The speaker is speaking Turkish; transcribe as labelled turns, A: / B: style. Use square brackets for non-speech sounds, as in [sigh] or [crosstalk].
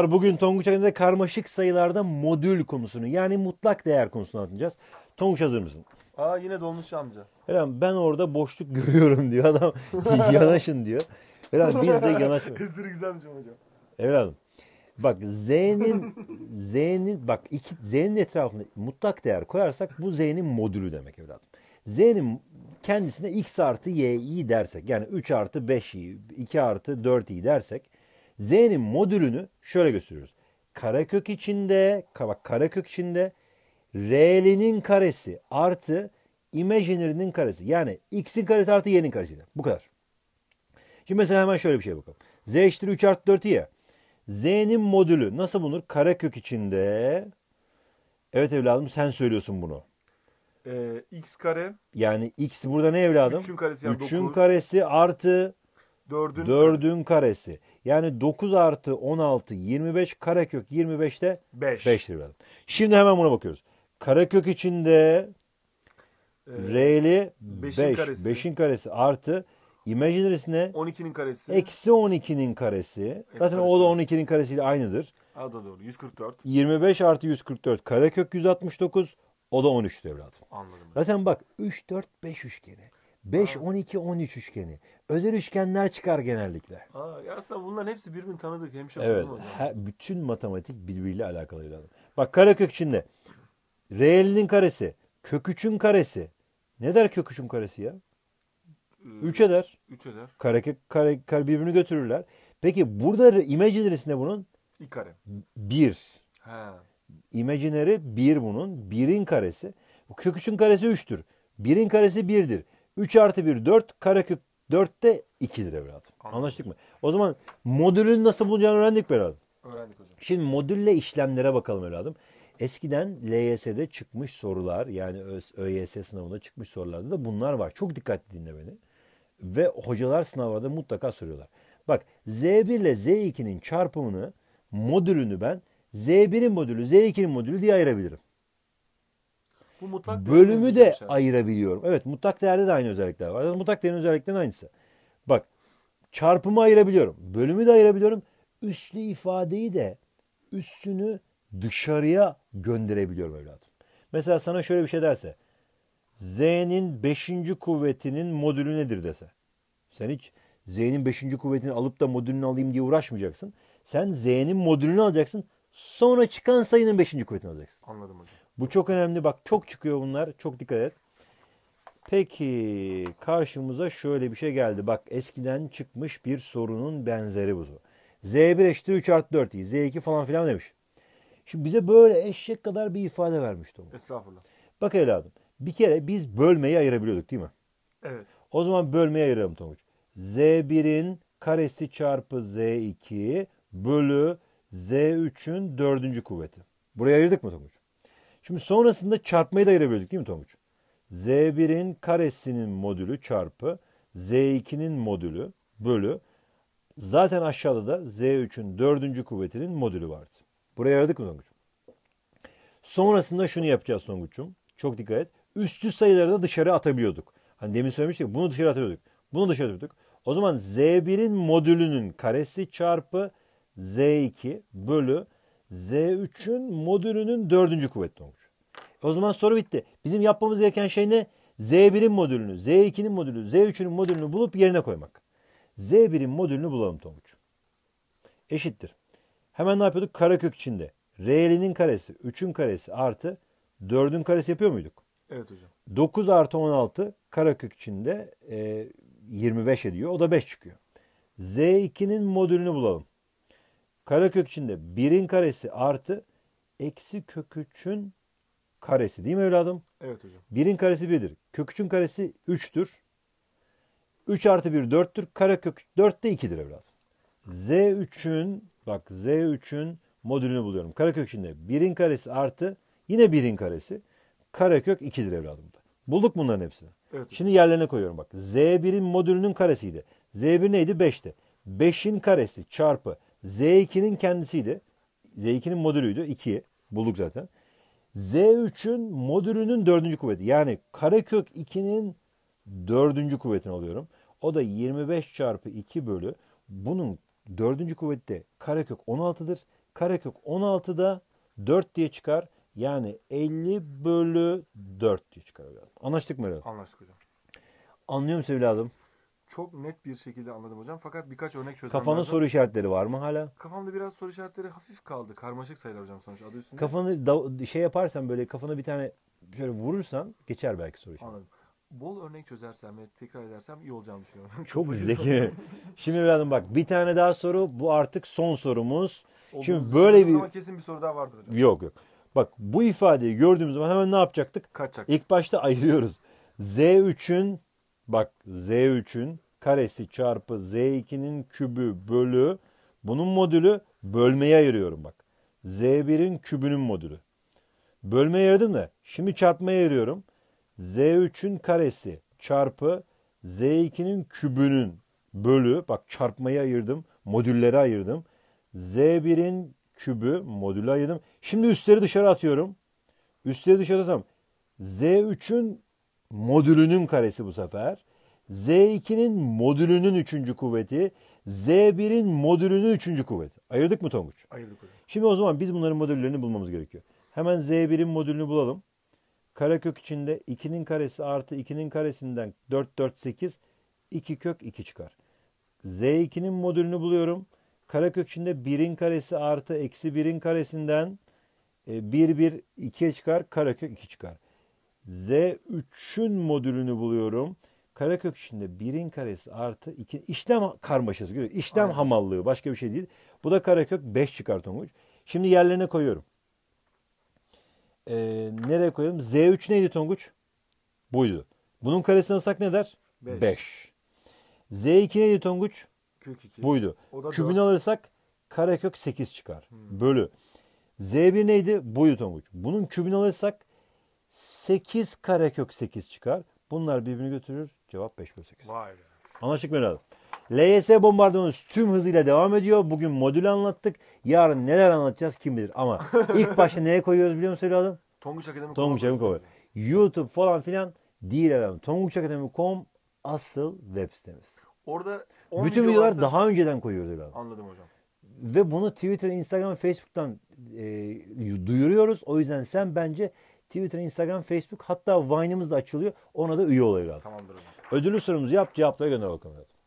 A: merhabalar. Bugün Tonguç Akademi'de karmaşık sayılarda modül konusunu yani mutlak değer konusunu anlatacağız. Tonguç hazır mısın? Aa yine dolmuş amca. Eren ben orada boşluk [laughs] görüyorum diyor adam. [laughs] yanaşın diyor. Eren biz de yanaşmıyoruz. [laughs] Ezdirgiz amcam hocam. Evladım. Bak Z'nin Z'nin bak iki Z'nin etrafında mutlak değer koyarsak bu Z'nin modülü demek evladım. Z'nin kendisine x artı y'yi dersek yani 3 artı 5'i 2 artı 4'i dersek Z'nin modülünü şöyle gösteriyoruz. Karekök içinde, bak karekök içinde R'linin karesi artı imaginary'nin karesi. Yani x'in karesi artı y'nin karesi. Bu kadar. Şimdi mesela hemen şöyle bir şey bakalım. Z eşittir 3 artı 4 ya. Z'nin modülü nasıl bulunur? Karekök içinde. Evet evladım sen söylüyorsun bunu. Ee, x kare. Yani x burada ne evladım? 3'ün karesi yani 3'ün karesi artı 4'ün karesi. karesi. Yani 9 artı 16 25 karekök 25'te 5. 5 lira. Şimdi hemen buna bakıyoruz. Karekök içinde ee, R'li 5. 5'in karesi. artı imajinarisi 12'nin karesi. Eksi 12'nin karesi. Evet, Zaten karesi. o da 12'nin karesiyle aynıdır. O da doğru. 144. 25 artı 144. Karekök 169. O da 13 evladım. Anladım. Zaten bak 3, 4, 5 üçgeni. 5, Aa. 12, 13 üçgeni. Özel üçgenler çıkar genellikle. Aa, aslında bunların hepsi birbirini tanıdık hemşire Evet. Her, bütün matematik birbiriyle alakalı. Bak karekök içinde. reelinin karesi. Kök üçün karesi. Ne der kök üçün karesi ya? Ee, üç eder. üç eder. Karekök kare, kare birbirini götürürler. Peki burada imaginary bunun? 2 kare. bir Ha. Imaginary 1 bunun. birin karesi. Kök üçün karesi üçtür birin karesi birdir 3 artı 1 4 karekök 2 2'dir evladım. Anladım. Anlaştık mı? O zaman modülün nasıl bulacağını öğrendik mi evladım? Öğrendik hocam. Şimdi modülle işlemlere bakalım evladım. Eskiden LYS'de çıkmış sorular yani ÖYS sınavında çıkmış sorularda da bunlar var. Çok dikkatli dinle beni. Ve hocalar sınavlarda mutlaka soruyorlar. Bak Z1 ile Z2'nin çarpımını modülünü ben Z1'in modülü Z2'nin modülü diye ayırabilirim. Bu mutlak bölümü de şey. ayırabiliyorum. Evet mutlak değerde de aynı özellikler var. Mutlak değerin özelliklerinin aynısı. Bak çarpımı ayırabiliyorum. Bölümü de ayırabiliyorum. Üslü ifadeyi de üstünü dışarıya gönderebiliyorum evladım. Mesela sana şöyle bir şey derse. Z'nin 5. kuvvetinin modülü nedir dese. Sen hiç Z'nin 5. kuvvetini alıp da modülünü alayım diye uğraşmayacaksın. Sen Z'nin modülünü alacaksın. Sonra çıkan sayının 5. kuvvetini alacaksın. Anladım hocam. Bu çok önemli. Bak çok çıkıyor bunlar. Çok dikkat et. Peki karşımıza şöyle bir şey geldi. Bak eskiden çıkmış bir sorunun benzeri bu. Z1 eşittir 3 artı 4 iyi. Z2 falan filan demiş. Şimdi bize böyle eşek kadar bir ifade vermişti o. Estağfurullah. Bak evladım. Bir kere biz bölmeyi ayırabiliyorduk değil mi? Evet. O zaman bölmeyi ayıralım Tomuç. Z1'in karesi çarpı Z2 bölü Z3'ün dördüncü kuvveti. Buraya ayırdık mı Tomuç? Şimdi sonrasında çarpmayı da ayırabiliyorduk değil mi Tomuç? Z1'in karesinin modülü çarpı Z2'nin modülü bölü zaten aşağıda da Z3'ün dördüncü kuvvetinin modülü vardı. Buraya aradık mı Tonguç'um? Sonrasında şunu yapacağız Tonguç'um. Çok dikkat et. Üstü sayıları da dışarı atabiliyorduk. Hani demin söylemiştik bunu dışarı atıyorduk. Bunu dışarı atıyorduk. O zaman Z1'in modülünün karesi çarpı Z2 bölü Z3'ün modülünün dördüncü kuvvetli olmuş. E, o zaman soru bitti. Bizim yapmamız gereken şey ne? Z1'in modülünü, Z2'nin modülü, Z3'ünün modülünü bulup yerine koymak. Z1'in modülünü bulalım Tonguç. Eşittir. Hemen ne yapıyorduk? Karekök içinde. R'nin karesi, 3'ün karesi artı 4'ün karesi yapıyor muyduk? Evet hocam. 9 artı 16 karekök içinde e, 25 ediyor. O da 5 çıkıyor. Z2'nin modülünü bulalım. Karekök içinde birin karesi artı eksi kök karesi değil mi evladım? Evet hocam. Birin karesi birdir, Kök karesi üçtür. 3 artı 1 4'tür. kök 4 de 2'dir evladım. Z3'ün bak Z3'ün modülünü buluyorum. Karekök içinde 1'in karesi artı yine 1'in karesi. Karekök 2'dir evladım. Bulduk bunların hepsini. Evet. Şimdi yerlerine koyuyorum bak. Z1'in modülünün karesiydi. Z1 neydi? 5'ti. 5'in karesi çarpı Z2'nin kendisiydi. Z2'nin modülüydü. 2 bulduk zaten. Z3'ün modülünün dördüncü kuvveti. Yani karekök 2'nin dördüncü kuvvetini alıyorum. O da 25 çarpı 2 bölü. Bunun dördüncü kuvveti de karekök 16'dır. Karekök 16 da 4 diye çıkar. Yani 50 bölü 4 diye çıkar. Anlaştık mı? Herhalde? Anlaştık hocam. Anlıyor musun evladım? çok net bir şekilde anladım hocam. Fakat birkaç örnek çözmem Kafanın lazım. soru işaretleri var mı hala? Kafamda biraz soru işaretleri hafif kaldı. Karmaşık sayılar hocam sonuç adı üstünde. Kafanı da, şey yaparsan böyle kafana bir tane şöyle vurursan geçer belki soru işareti. Anladım. Bol örnek çözersem ve tekrar edersem iyi olacağını düşünüyorum. [laughs] Çok zeki. [laughs] Şimdi evladım bak bir tane daha soru. Bu artık son sorumuz. Olduğunuz Şimdi böyle bir... Ama kesin bir soru daha vardır hocam. Yok yok. Bak bu ifadeyi gördüğümüz zaman hemen ne yapacaktık? Kaçacak. İlk başta ayırıyoruz. Z3'ün Bak Z3'ün karesi çarpı Z2'nin kübü bölü bunun modülü bölmeye ayırıyorum bak. Z1'in kübünün modülü. Bölmeye ayırdım da şimdi çarpmaya ayırıyorum. Z3'ün karesi çarpı Z2'nin kübünün bölü bak çarpmayı ayırdım. Modülleri ayırdım. Z1'in kübü modülü ayırdım. Şimdi üstleri dışarı atıyorum. Üstleri dışarı atıyorum. Z3'ün modülünün karesi bu sefer. Z2'nin modülünün üçüncü kuvveti. Z1'in modülünün üçüncü kuvveti. Ayırdık mı Tonguç? Ayırdık hocam. Şimdi o zaman biz bunların modüllerini bulmamız gerekiyor. Hemen Z1'in modülünü bulalım. Karekök içinde 2'nin karesi artı 2'nin karesinden 4, 4, 8, 2 kök 2 çıkar. Z2'nin modülünü buluyorum. Karekök içinde 1'in karesi artı eksi 1'in karesinden 1, 1, 2'ye çıkar. Karekök 2 çıkar. Z3'ün modülünü buluyorum. Karekök içinde 1'in karesi artı 2. İşlem karmaşası görüyor. İşlem Aynen. hamallığı başka bir şey değil. Bu da karekök 5 çıkar Tonguç. Şimdi yerlerine koyuyorum. Ee, nereye koyalım? Z3 neydi Tonguç? Buydu. Bunun karesini alsak ne der? 5. Z2 neydi Tonguç? Kök 2. Buydu. Kübünü 4. alırsak karekök 8 çıkar. Hmm. Bölü. Z1 neydi? Buydu Tonguç. Bunun kübünü alırsak 8 karekök 8 çıkar. Bunlar birbirini götürür. Cevap 5 bölü 8. Vay be. Anlaştık mı herhalde? LYS bombardımanımız tüm hızıyla devam ediyor. Bugün modül anlattık. Yarın neler anlatacağız kim bilir. Ama [laughs] ilk başta neye koyuyoruz biliyor musun evladım? Tonguç Akademi Tonguç Akademi koyuyor. YouTube falan filan değil efendim. Akademi.com asıl web sitemiz. Orada bütün videolar varsa... daha önceden koyuyoruz evladım. Anladım hocam. Ve bunu Twitter, Instagram, Facebook'tan e, duyuruyoruz. O yüzden sen bence Twitter, Instagram, Facebook hatta Vine'ımız da açılıyor. Ona da üye oluyor. Tamamdır hocam. Ödüllü sorumuzu yap cevapları gönder bakalım.